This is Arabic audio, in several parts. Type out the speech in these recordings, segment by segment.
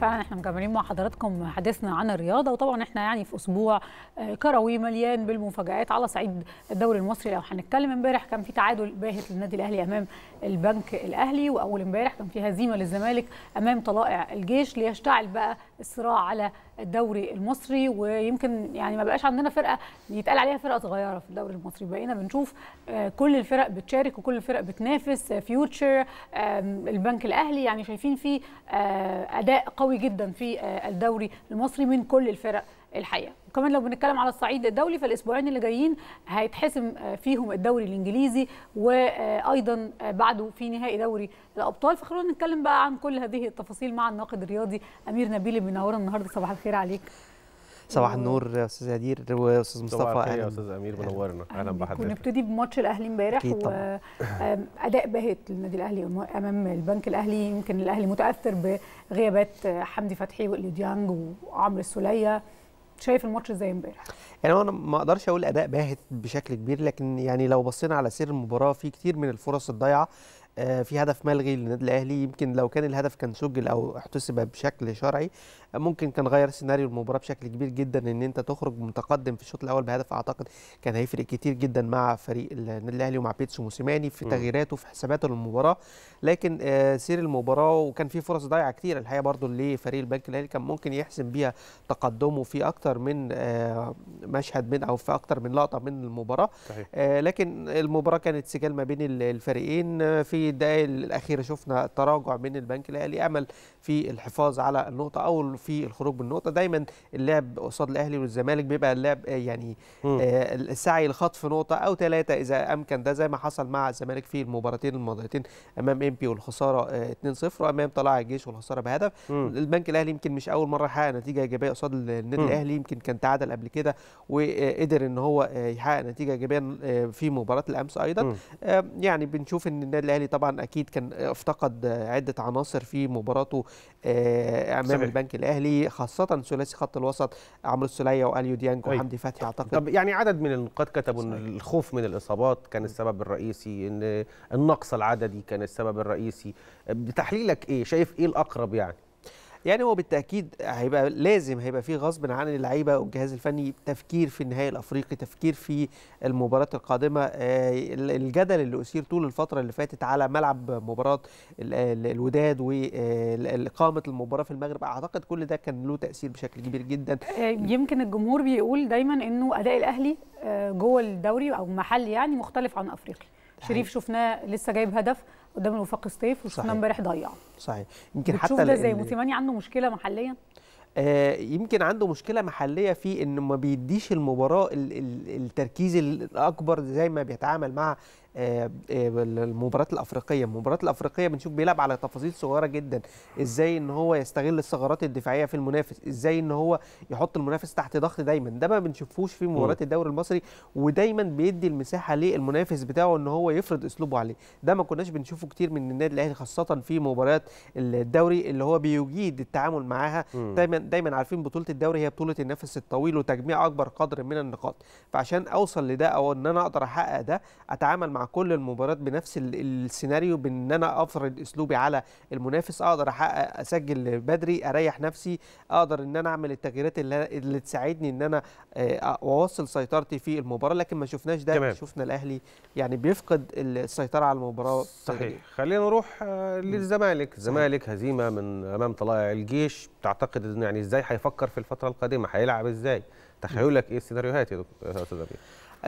فعلا احنا مكملين مع حضراتكم حديثنا عن الرياضه وطبعا احنا يعني في اسبوع آه، كروي مليان بالمفاجات على صعيد الدوري المصري لو هنتكلم امبارح كان في تعادل باهت للنادي الاهلي امام البنك الاهلي واول امبارح كان في هزيمه للزمالك امام طلائع الجيش ليشتعل بقى الصراع على الدوري المصري ويمكن يعني ما بقاش عندنا فرقه يتقال عليها فرقه صغيره في الدوري المصري بقينا بنشوف آه، كل الفرق بتشارك وكل الفرق بتنافس فيوتشر آه، البنك الاهلي يعني شايفين في آه، اداء قوي جدا في الدوري المصري من كل الفرق الحقيقه وكمان لو بنتكلم على الصعيد الدولي فالاسبوعين اللي جايين هيتحسم آه، فيهم الدوري الانجليزي وايضا آه، آه، بعده في نهائي دوري الابطال فخلونا نتكلم بقى عن كل هذه التفاصيل مع الناقد الرياضي امير نبيل اللي بينورنا النهارده صباح الخير عليك صباح النور يا استاذ هدير واستاذ مصطفى صباح الخير يا استاذ امير منورنا اهلا بحضرتك ونبتدي بماتش الاهلي امبارح واداء باهت للنادي الاهلي امام البنك الاهلي يمكن الاهلي متاثر بغيابات حمدي فتحي واليو ديانج وعمرو السوليه شايف الماتش ازاي امبارح؟ يعني انا ما اقدرش اقول اداء باهت بشكل كبير لكن يعني لو بصينا على سير المباراه في كتير من الفرص الضايعه آه، في هدف ملغي للنادي الاهلي يمكن لو كان الهدف كان سجل او احتسب بشكل شرعي آه، ممكن كان غير سيناريو المباراه بشكل كبير جدا ان انت تخرج متقدم في الشوط الاول بهدف اعتقد كان هيفرق كتير جدا مع فريق النادي الاهلي ومع بيتسو موسيماني في تغييراته في حساباته للمباراه لكن آه، سير المباراه وكان في فرص ضايعه كتير الحقيقه برضو لفريق البنك الاهلي كان ممكن يحسم بيها تقدمه في اكتر من مشهد من او في اكتر من لقطه من المباراه لكن المباراه كانت سجال ما بين الفريقين في الدقائق الاخيره شفنا تراجع من البنك الاهلي امل في الحفاظ على النقطه او في الخروج من النقطه دايما اللعب قصاد الاهلي والزمالك بيبقى اللعب آه، يعني آه السعي لخطف نقطه او ثلاثه اذا امكن ده زي ما حصل مع الزمالك في المباراتين الماضيتين امام بي والخساره آه 2-0 وامام طلائع الجيش والخساره بهدف م. البنك الاهلي يمكن مش اول مره يحقق نتيجه ايجابيه قصاد النادي الاهلي يمكن كان تعادل قبل كده وقدر ان هو آه، يحقق نتيجه ايجابيه آه، في مباراه الامس ايضا م. يعني بنشوف ان النادي الاهلي طبعا اكيد كان افتقد عده عناصر في مباراته امام آه، صحيح. البنك الاهلي خاصه ثلاثي خط الوسط عمرو السليه واليو ديانج وحمدي فتحي اعتقد طب يعني عدد من النقاد كتبوا ان الخوف من الاصابات كان السبب الرئيسي ان النقص العددي كان السبب الرئيسي بتحليلك ايه شايف ايه الاقرب يعني يعني هو بالتاكيد هيبقى لازم هيبقى فيه غصب عن اللعيبه والجهاز الفني تفكير في النهائي الافريقي تفكير في المباراه القادمه آه، الجدل اللي اثير طول الفتره اللي فاتت على ملعب مباراه الوداد واقامه آه، المباراه في المغرب اعتقد كل ده كان له تاثير بشكل كبير جدا آه، يمكن الجمهور بيقول دايما انه اداء الاهلي جوه الدوري او محل يعني مختلف عن افريقي شريف شفناه لسه جايب هدف قدام الوفاق الصيف وشفنا امبارح ضيع صحيح يمكن حتى ده زي موسيماني عنده مشكله محليا آه يمكن عنده مشكله محليه في انه ما بيديش المباراه التركيز الاكبر زي ما بيتعامل مع آه، آه، المباريات الافريقيه المباريات الافريقيه بنشوف بيلعب على تفاصيل صغيره جدا ازاي ان هو يستغل الثغرات الدفاعيه في المنافس ازاي ان هو يحط المنافس تحت ضغط دايما ده ما بنشوفوش في مباريات الدوري المصري ودايما بيدي المساحه للمنافس بتاعه ان هو يفرض اسلوبه عليه ده ما كناش بنشوفه كتير من النادي الاهلي خاصه في مباريات الدوري اللي هو بيجيد التعامل معاها دايما دايما عارفين بطوله الدوري هي بطوله النفس الطويل وتجميع اكبر قدر من النقاط فعشان اوصل لده او ان انا اقدر احقق ده اتعامل مع مع كل المباريات بنفس السيناريو بان انا افرض اسلوبي على المنافس اقدر احقق اسجل بدري اريح نفسي اقدر ان انا اعمل التغييرات اللي, اللي تساعدني ان انا آه، اواصل سيطرتي في المباراه لكن ما شفناش ده تمام. شفنا الاهلي يعني بيفقد السيطره على المباراه صحيح خلينا نروح آه، للزمالك الزمالك هزيمه من امام طلائع الجيش تعتقد ان يعني ازاي هيفكر في الفتره القادمه هيلعب ازاي تخيلك ايه السيناريوهات يا استاذ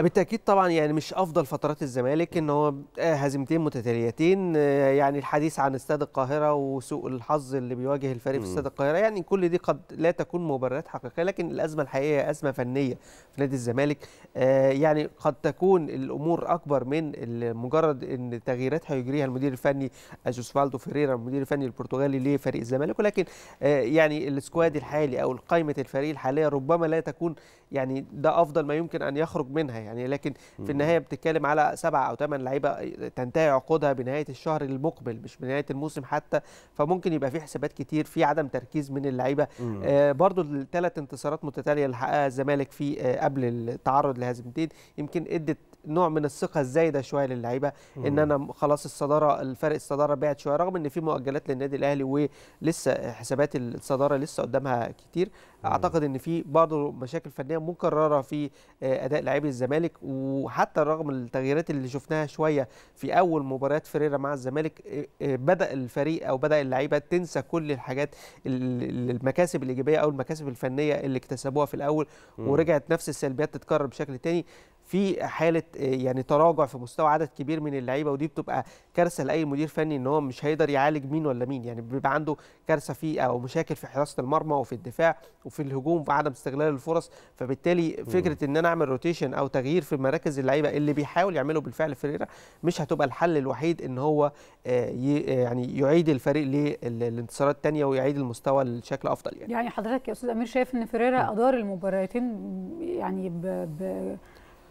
بالتاكيد طبعا يعني مش افضل فترات الزمالك ان هو آه، هزيمتين متتاليتين آه، يعني الحديث عن استاد القاهره وسوء الحظ اللي بيواجه الفريق في استاد القاهره يعني كل دي قد لا تكون مبررات حقيقيه لكن الازمه الحقيقيه ازمه فنيه في نادي الزمالك آه، يعني قد تكون الامور اكبر من مجرد ان تغييرات هيجريها المدير الفني جوسفالدو فيريرا المدير الفني البرتغالي لفريق الزمالك ولكن يعني السكواد الحالي او قائمه الفريق الحاليه ربما لا تكون يعني ده افضل ما يمكن ان يخرج منها النهايه يعني لكن في النهايه بتتكلم على سبعة او ثمان لعيبه تنتهي عقودها بنهايه الشهر المقبل مش بنهايه الموسم حتى فممكن يبقى في حسابات كتير في عدم تركيز من اللعيبه آه برضو الثلاث انتصارات متتاليه اللي حققها الزمالك في آه قبل التعرض لهزيمتين يمكن ادت نوع من الثقه الزايده شويه للعيبه ان انا خلاص الصداره الفرق الصداره بعد شويه رغم ان في مؤجلات للنادي الاهلي ولسه حسابات الصداره لسه قدامها كتير اعتقد ان في برضه مشاكل فنيه مكرره في آه، اداء لاعبي الزمالك وحتى رغم التغييرات اللي شفناها شويه في اول مباريات فريرة مع الزمالك آه، آه، بدا الفريق او بدا اللعيبه تنسى كل الحاجات المكاسب الايجابيه او المكاسب الفنيه اللي اكتسبوها في الاول ورجعت نفس السلبيات تتكرر بشكل تاني في حاله آه، يعني تراجع في مستوى عدد كبير من اللعيبه ودي بتبقى كارثه لاي مدير فني ان هو مش هيقدر يعالج مين ولا مين يعني بيبقى عنده كارثه في او مشاكل في حراسه المرمى وفي الدفاع وفي الهجوم وعدم استغلال الفرص فبالتالي فكره ان انا اعمل روتيشن او تغيير في مراكز اللعيبه اللي بيحاول يعمله بالفعل فريرا مش هتبقى الحل الوحيد ان هو آه، آه، يعني يعيد الفريق للانتصارات الثانيه ويعيد المستوى لشكل افضل يعني يعني حضرتك يا استاذ امير شايف ان فريرا ادار المباراتين يعني ب... ب...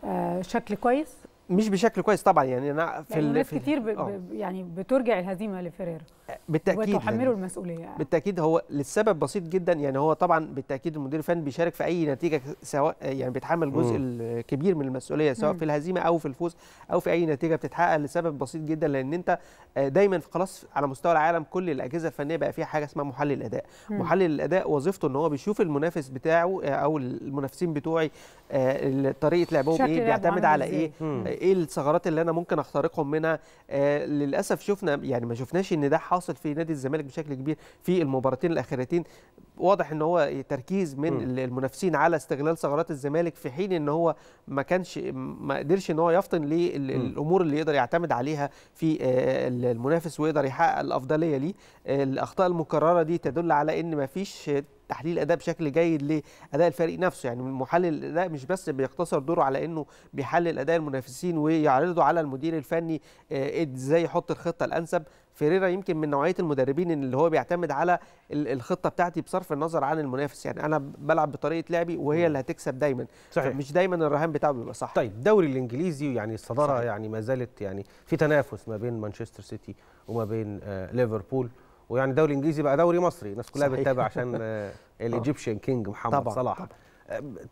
آه، شكل كويس مش بشكل كويس طبعا يعني انا في يعني ناس كتير آه. ب... يعني بترجع الهزيمه لفيريرا بالتاكيد وتحمله يعني المسؤوليه يعني. بالتاكيد هو للسبب بسيط جدا يعني هو طبعا بالتاكيد المدير الفني بيشارك في اي نتيجه سواء يعني بيتحمل جزء مم. كبير من المسؤوليه سواء مم. في الهزيمه او في الفوز او في اي نتيجه بتتحقق لسبب بسيط جدا لان انت دايما خلاص على مستوى العالم كل الاجهزه الفنيه بقى فيها حاجه اسمها محلل الاداء مم. محلل الاداء وظيفته ان هو بيشوف المنافس بتاعه او المنافسين بتوعي آه، طريقه لعبهم ايه بيعتمد على ايه مم. ايه الثغرات اللي انا ممكن اخترقهم منها آه، للاسف شفنا يعني ما شفناش ان ده حصل حاصل في نادي الزمالك بشكل كبير في المباراتين الاخيرتين واضح ان هو تركيز من م. المنافسين على استغلال ثغرات الزمالك في حين ان هو ما كانش ما قدرش ان هو يفطن للامور اللي يقدر يعتمد عليها في آه، المنافس ويقدر يحقق الافضليه ليه الاخطاء المكرره دي تدل على ان ما فيش تحليل اداء بشكل جيد لاداء الفريق نفسه يعني محلل الاداء مش بس بيقتصر دوره على انه بيحلل اداء المنافسين ويعرضه على المدير الفني آه، ازاي يحط الخطه الانسب فيريرا يمكن من نوعيه المدربين اللي هو بيعتمد على الخطه بتاعتي بصرف النظر عن المنافس يعني انا بلعب بطريقه لعبي وهي اللي هتكسب دايما صحيح. مش دايما الرهان بتاعه بيبقى صح طيب الدوري الانجليزي يعني الصداره صحيح. يعني ما زالت يعني في تنافس ما بين مانشستر سيتي وما بين آه ليفربول ويعني الدوري الانجليزي بقى دوري مصري الناس كلها بتتابع عشان آه الايجيبشن كينج محمد طبعًا صلاح طبعًا.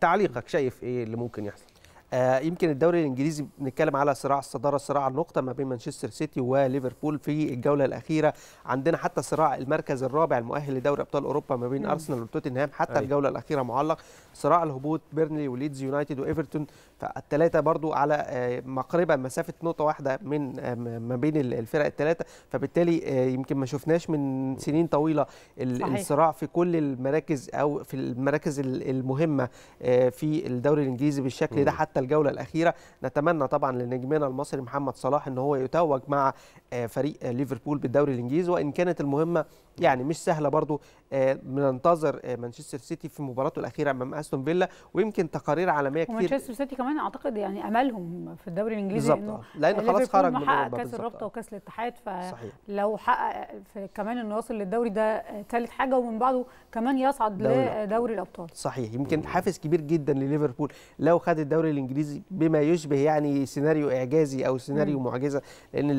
تعليقك شايف ايه اللي ممكن يحصل آه، يمكن الدوري الانجليزي بنتكلم على صراع الصداره صراع النقطه ما بين مانشستر سيتي وليفربول في الجوله الاخيره عندنا حتى صراع المركز الرابع المؤهل لدوري ابطال اوروبا ما بين ارسنال وتوتنهام حتى أي. أيوة. الجوله الاخيره معلق صراع الهبوط بيرنلي وليدز يونايتد وايفرتون فالثلاثه برضو على آه، مقربه مسافه نقطه واحده من آه، ما بين الفرق الثلاثه فبالتالي يمكن ما شفناش من سنين طويله الصراع في كل المراكز او في المراكز المهمه في الدوري الانجليزي بالشكل ده حتى الجوله الاخيره نتمنى طبعا لنجمنا المصري محمد صلاح ان هو يتوج مع آه، فريق آه، ليفربول بالدوري الانجليزي وان كانت المهمه يعني مش سهله برضو آه، بننتظر مانشستر سيتي في مباراته الاخيره امام استون فيلا ويمكن تقارير عالميه كتير ومانشستر سيتي كمان اعتقد يعني املهم في الدوري الانجليزي بالظبط لان خلاص خرج من اوروبا كاس الرابطه وكاس الاتحاد فلو حقق كمان انه يوصل للدوري ده ثالث حاجه ومن بعده كمان يصعد لدوري الابطال صحيح يمكن حافز كبير جدا لليفربول لو خد الدوري الانجليزي بما يشبه يعني سيناريو اعجازي او سيناريو م. معجزه لان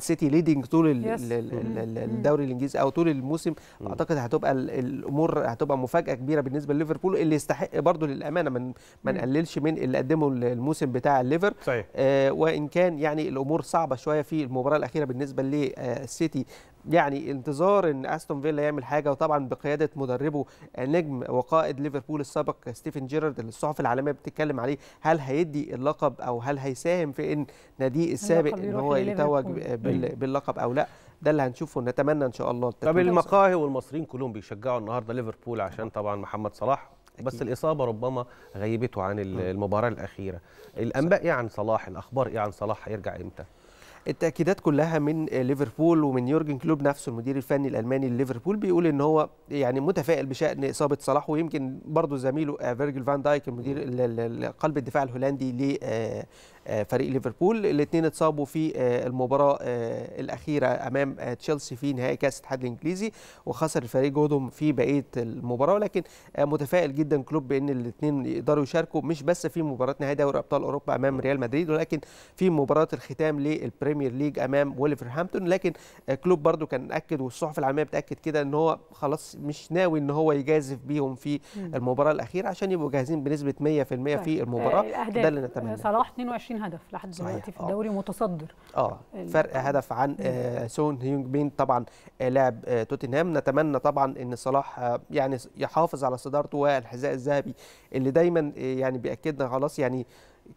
السيتي ليدنج طول الدوري الانجليزي او طول الموسم اعتقد هتبقى الامور هتبقى مفاجاه كبيره بالنسبه لليفربول اللي يستحق برضه للامانه من ما نقللش من اللي قدمه الموسم بتاع الليفر صحيح. آه وان كان يعني الامور صعبه شويه في المباراه الاخيره بالنسبه للسيتي يعني انتظار ان استون فيلا يعمل حاجه وطبعا بقياده مدربه نجم وقائد ليفربول السابق ستيفن جيرارد اللي الصحف العالميه بتتكلم عليه هل هيدي اللقب او هل هيساهم في ان ناديه السابق ان هو يتوج أيوة. باللقب او لا ده اللي هنشوفه نتمنى ان شاء الله طب المقاهي والمصريين كلهم بيشجعوا النهارده ليفربول عشان طبعا محمد صلاح بس أكيد. الاصابه ربما غيبته عن أه. المباراه الاخيره الانباء ايه عن صلاح الاخبار ايه عن صلاح هيرجع امتى التاكيدات كلها من ليفربول ومن يورجن كلوب نفسه المدير الفني الالماني لليفربول بيقول ان هو يعني متفائل بشان اصابه صلاح ويمكن برضه زميله آه، فيرجل فان دايك المدير قلب الدفاع الهولندي ل آه، آه، فريق ليفربول الاثنين اتصابوا في آه، المباراه آه، الاخيره امام تشيلسي في نهائي كاس الاتحاد الانجليزي وخسر الفريق جهدهم في بقيه المباراه ولكن متفائل جدا كلوب بان الاثنين يقدروا يشاركوا مش بس في مباراه نهائي دوري ابطال اوروبا امام ريال مدريد ولكن في مباراه الختام للبريمير ليج امام وولفرهامبتون لكن كلوب برده كان اكد والصحف العالميه بتاكد كده ان هو خلاص مش ناوي ان هو يجازف بيهم في المباراه الاخيره عشان يبقوا جاهزين بنسبه 100% طيب، في المباراه ده اللي نتمناه صلاح 22 20 هدف لحد دلوقتي في آه. الدوري متصدر اه فرق هدف عن آه، سون هيونج بين طبعا آه، لاعب توتنهام نتمنى طبعا ان صلاح يعني يحافظ على صدارته والحذاء الذهبي اللي دايما يعني بياكدنا خلاص يعني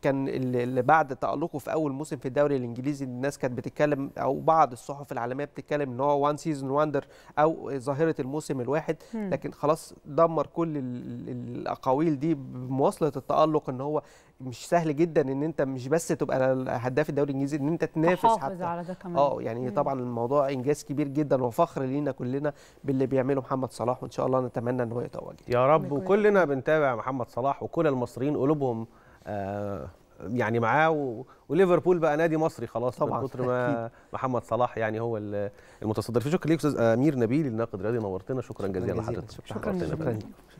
كان اللي بعد تألقه في أول موسم في الدوري الإنجليزي الناس كانت بتتكلم أو بعض الصحف العالمية بتتكلم إن هو وان سيزون واندر أو ظاهرة الموسم الواحد لكن خلاص دمر كل الأقاويل دي بمواصلة التألق إن هو مش سهل جدا ان انت مش بس تبقى هداف الدوري الانجليزي ان انت تنافس حتى على ده كمان اه يعني مم. طبعا الموضوع انجاز كبير جدا وفخر لينا كلنا باللي بيعمله محمد صلاح وان شاء الله نتمنى ان هو يتوج يا رب وكلنا بنتابع محمد صلاح وكل المصريين قلوبهم آه، يعني معاه وليفربول بقى نادي مصري خلاص طبعا من كتر ما محمد صلاح يعني هو المتصدر في شكرا ليك استاذ امير نبيل الناقد الرياضي نورتنا شكرا جزيلا لحضرتك شكرا جزيلا